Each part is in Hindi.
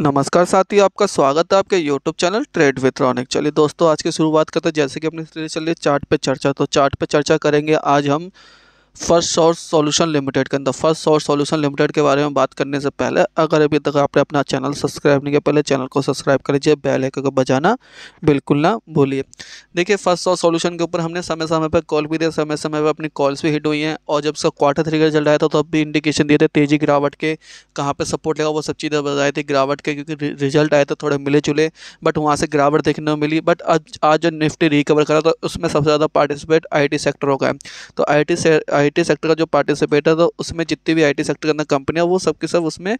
नमस्कार साथी आपका स्वागत है आपके YouTube channel trade with Ronik चलिए दोस्तों आज की शुरुआत करते हैं जैसे कि अपने चलिए चार्ट पे चर्चा तो चार्ट पे चर्चा करेंगे आज हम फर्स्ट सोर्स सॉल्यूशन लिमिटेड के अंदर फर्स्ट सोर्स सॉल्यूशन लिमिटेड के बारे में बात करने से पहले अगर अभी तक आपने अपना चैनल सब्सक्राइब नहीं किया पहले चैनल को सब्सक्राइब कर लीजिए बेल आइकन को बजाना बिल्कुल ना भूलिए देखिए फर्स्ट सोर्स सॉल्यूशन के ऊपर हमने समय समय पर कॉल भी दिया समय समय पर अपनी कॉल्स भी हिट हुई हैं और जब उसका क्वार्टर थ्री का आया था तो भी इंडिकेशन दिए थे तेजी गिरावट के कहाँ पर सपोर्ट लगा वो सब चीज़ें बताई थी गिरावट के क्योंकि रिजल्ट आए थे तो थोड़े मिले जुले बट वहाँ से गिरावट देखने को मिली बट आज आज जो निफ्टी रिकवर करा तो उसमें सबसे ज़्यादा पार्टिसिपेट आई सेक्टरों का है तो आई टी आईटी सेक्टर का जो पार्टिसिपेट है तो उसमें जितनी भी आईटी सेक्टर के अंदर कंपनियाँ वो सब की सब उसमें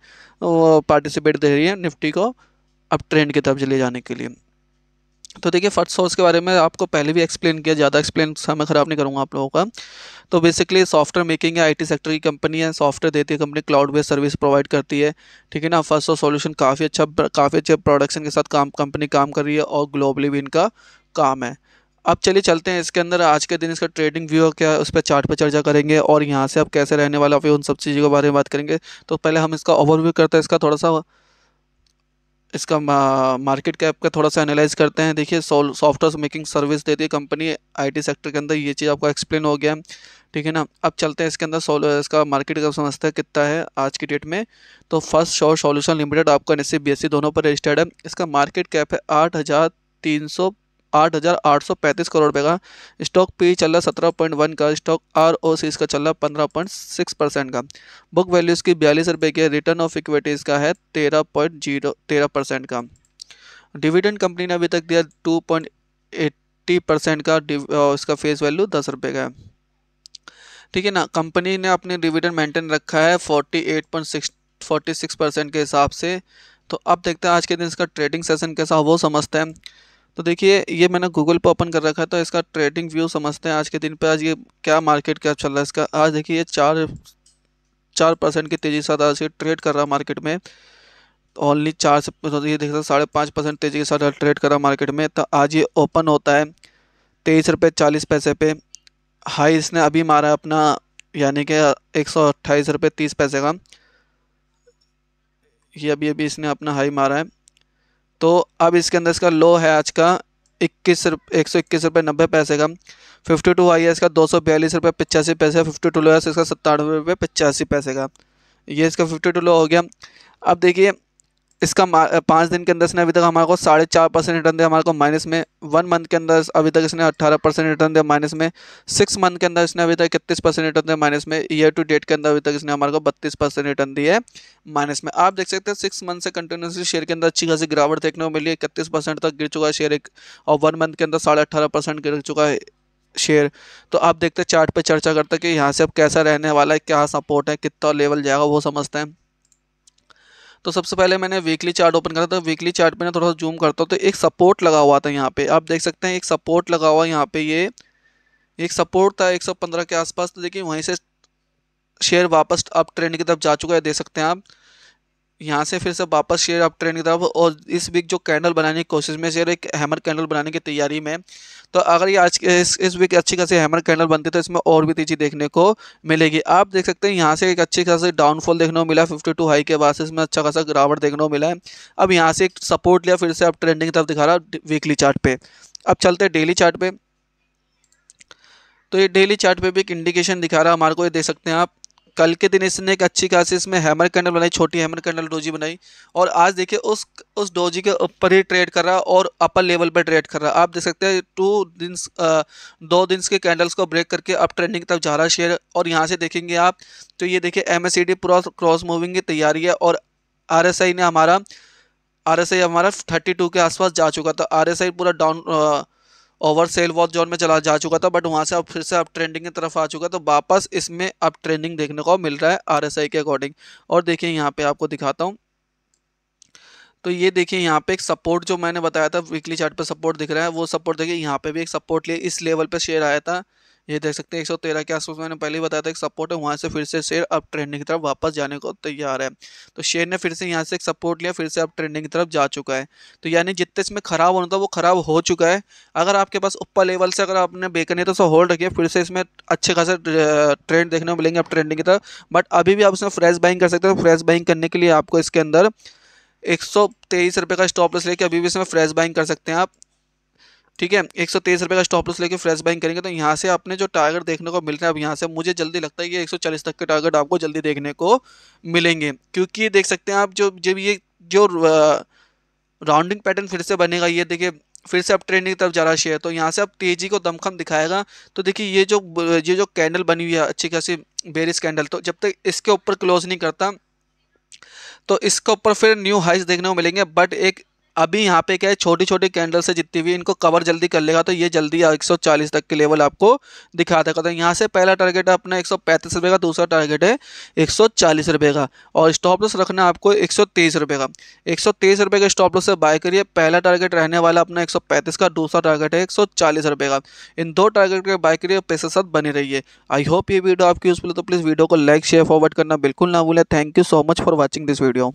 पार्टिसिपेट दे रही है निफ्टी को अब ट्रेंड की तरफ चले जाने के लिए तो देखिए फर्स्ट सोर्स के बारे में आपको पहले भी एक्सप्लेन किया ज़्यादा एक्सप्लेन समय ख़राब नहीं करूँगा आप लोगों का तो बेसिकली सॉफ्टवेयर मेकिंग है आईटी सेक्टर की कंपनी है सॉफ्टवेयर देती है company cloud based service provide करती है ठीक है ना फर्स्ट सोर्स सॉल्यूशन काफ़ी अच्छा काफ़ी अच्छे प्रोडक्शन के साथ काम कंपनी काम कर रही है और ग्लोबली भी इनका काम है अब चलिए चलते हैं इसके अंदर आज के दिन इसका ट्रेडिंग व्यू क्या उस पर चार्ट पर चर्चा करेंगे और यहाँ से आप कैसे रहने वाला फिर उन सब चीज़ों के बारे में बात करेंगे तो पहले हम इसका ओवरव्यू करते हैं इसका थोड़ा सा इसका मार्केट कैप का थोड़ा सा एनालाइज करते हैं देखिए सॉफ्टवेयर मेकिंग सर्विस देती है कंपनी आईटी सेक्टर के अंदर ये चीज़ आपको एक्सप्लेन हो गया ठीक है ना अब चलते हैं इसके अंदर सोल इसका मार्केट कैप समझते हैं कितना है आज की डेट में तो फर्स्ट शोर सॉल्यूशन लिमिटेड आपका एन एस e दोनों पर रजिस्टर्ड है इसका मार्केट कैप है आठ हज़ार तीन सौ आठ हज़ार आठ सौ पैंतीस करोड़ रुपये का स्टॉक पी चल रहा सत्रह पॉइंट वन का स्टॉक आर ओ सी इसका चल रहा पंद्रह पॉइंट सिक्स परसेंट का बुक वैल्यू इसकी बयालीस रुपये की रिटर्न ऑफ इक्विटी इसका है तेरह पॉइंट जीरो तेरह परसेंट का डिविडेंड कंपनी ने अभी तक दिया टू पॉइंट एट्टी परसेंट का इसका फेस वैल्यू दस रुपये का है ठीक है ना कंपनी ने अपने डिविडेंड मेंटेन रखा है forty eight point six forty six percent के हिसाब से तो अब देखते हैं आज के दिन इसका ट्रेडिंग सेशन कैसा वो समझते हैं तो देखिए ये मैंने गूगल पर ओपन कर रखा है तो इसका ट्रेडिंग व्यू समझते हैं आज के दिन पे आज ये क्या मार्केट क्या चल रहा है इसका आज देखिए ये चार चार परसेंट की तेज़ी के साथ आज ये ट्रेड कर रहा है मार्केट में ओनली चार से तो ये देखिए साढ़े पाँच परसेंट तेज़ी के साथ ट्रेड कर रहा है मार्केट में तो आज ये ओपन होता है तेईस रुपये चालीस पैसे पे हाई इसने अभी मारा अपना यानी कि एक सौ अट्ठाईस रुपये तीस पैसे का ये अभी अभी इसने अपना हाई मारा है तो अब इसके अंदर इसका लो है आज का इक्कीस एक सौ इक्कीस रुपये नब्बे पैसे का फिफ्टी टू आई है इसका दो सौ बयालीस रुपये पचासी पैसे फिफ्टी टू लो है इसका सत्तानवे रुपये पचासी पैसे का ये इसका फिफ्टी टू लो हो गया अब देखिए इसका पाँच दिन के अंदर इसने अभी तक हमारे को साढ़े चार परसेंट रिटर्न दिया हमारे को माइनस में वन मंथ के अंदर अभी तक इसने अट्ठारह परसेंट रिटर्न दिया माइनस में सिक्स मंथ के अंदर इसने अभी तक इकतीस परसेंट रिटर्न दिया माइनस में ईयर टू डेट के अंदर अभी तक इसने हमारे को बत्तीस परसेंट रिटर्न दिया है माइनस में आप देख सकते हैं सिक्स मंथ से कंटिन्यूसली शेयर के अंदर अच्छी खासी गिरावट देखने को मिली है इकतीस परसेंट तक गिर चुका है शेयर एक और वन मंथ के अंदर साढ़े अट्ठारह परसेंट गिर चुका है शेयर तो आप देखते हैं चार्ट चर्चा करते हैं कि यहाँ से अब कैसा रहने वाला है क्या सपोर्ट है कितना लेवल जाएगा वो समझते हैं तो सबसे पहले मैंने वीकली चार्ट ओपन करा था वीकली चार्ट में ना थोड़ा सा जूम करता हूँ तो एक सपोर्ट लगा हुआ था यहाँ पे आप देख सकते हैं एक सपोर्ट लगा हुआ यहाँ पे ये एक सपोर्ट था 115 के आसपास तो देखिए वहीं से शेयर वापस अब ट्रेंड की तरफ जा चुका है देख सकते हैं आप यहाँ से फिर से वापस शेयर आप ट्रेंड की तरफ और इस वीक जो कैंडल बनाने की कोशिश में शेयर एक हैमर कैंडल बनाने की तैयारी में तो अगर ये आज इस, इस वीक अच्छी खासी हैमर कैंडल बनती है तो इसमें और भी तेज़ी देखने को मिलेगी आप देख सकते हैं यहाँ से एक अच्छी खासी डाउनफॉल देखने को मिला फिफ्टी टू हाई के बाद से इसमें अच्छा खासा गिरावट देखने को मिला है अब यहाँ से एक सपोर्ट लिया फिर से आप ट्रेंडिंग की तरफ दिखा रहा वीकली चार्ट पे अब चलते हैं डेली चार्ट पे तो ये डेली चार्ट पे भी एक इंडिकेशन दिखा रहा है हमारे को ये देख सकते हैं आप कल के दिन इसने एक अच्छी खासी इसमें हैमर कैंडल बनाई छोटी हैमर कैंडल डोजी बनाई और आज देखिए उस उस डोजी के ऊपर ही ट्रेड कर रहा और अपर लेवल पर ट्रेड कर रहा आप देख सकते हैं टू दिन दो दिन के कैंडल्स को ब्रेक करके अब ट्रेंडिंग की तरफ जा रहा शेयर और यहाँ से देखेंगे आप तो ये देखिए एम एस पूरा क्रॉस मूविंग की तैयारी है और आर ने हमारा आर हमारा थर्टी के आसपास जा चुका था आर पूरा down oversold walk zone में चला जा चुका था बट वहाँ से अब फिर से अब ट्रेंडिंग की तरफ आ चुका तो वापस इसमें अब ट्रेंडिंग देखने को मिल रहा है आर के अकॉर्डिंग और देखिए यहाँ पर आपको दिखाता हूँ तो ये देखिए यहाँ पे एक सपोर्ट जो मैंने बताया था वीकली चार्ट पे सपोर्ट दिख रहा है वो सपोर्ट देखिए यहाँ पे भी एक सपोर्ट लिए इस लेवल पे शेयर आया था ये देख सकते हैं एक सौ तेरह के आसपास मैंने पहले ही बताया था एक सपोर्ट है वहाँ से फिर से शेयर अप ट्रेंडिंग की तरफ वापस जाने को तैयार है तो शेयर ने फिर से यहाँ से एक सपोर्ट लिया फिर से अप ट्रेंडिंग की तरफ जा चुका है तो यानी जितने इसमें खराब होना था वो खराब हो चुका है अगर आपके पास ऊपर लेवल से अगर आपने बेकर नहीं तो उसको होल्ड रखिए फिर से इसमें अच्छे खासे ट्रेंड देखने को मिलेंगे अप ट्रेंडिंग की तरफ बट अभी भी आप इसमें फ्रेश बाइंग कर सकते हैं फ्रेश बाइंग करने के लिए आपको इसके अंदर एक सौ तेईस रुपये का स्टॉप लॉस लेके अभी भी इसमें फ्रेश बाइंग कर सकते हैं आप ठीक है एक सौ तेईस रुपये का स्टॉप लॉस लेके फ्रेश बाइंग करेंगे तो यहाँ से आपने जो टारगेट देखने को मिल रहा है अब यहाँ से मुझे जल्दी लगता है कि एक सौ चालीस तक के टारगेट आपको जल्दी देखने को मिलेंगे क्योंकि देख सकते हैं आप जो जब ये जो राउंडिंग पैटर्न फिर से बनेगा ये देखिए फिर से अब ट्रेंडिंग की तरफ जा रहा शेयर तो यहाँ से अब तेजी को दमखम दिखाएगा तो देखिए ये जो ये जो कैंडल बनी हुई है अच्छी खासी बेरिस कैंडल तो जब तक इसके ऊपर क्लोज नहीं करता तो इसके ऊपर फिर न्यू हाइस देखने को मिलेंगे बट एक अभी यहाँ पे क्या है छोटी छोटी कैंडल से जितनी भी इनको कवर जल्दी कर लेगा तो ये जल्दी 140 तक के लेवल आपको दिखा देगा तो यहाँ से पहला टारगेट है अपना एक सौ का दूसरा टारगेट है एक सौ का और स्टॉप लॉस रखना आपको एक सौ का एक सौ का स्टॉप लॉस से बाय करिए पहला टारगेट रहने वाला अपना एक का दूसरा टारगेट है एक सौ का इन दो टारगेट के बाय करिए पैसे साथ बने रहिए आई होप ये वीडियो आपकी यूजफुल तो प्लीज़ वीडियो को लाइक शेयर फॉरवर्ड करना बिल्कुल ना भूलें thank you so much for watching this video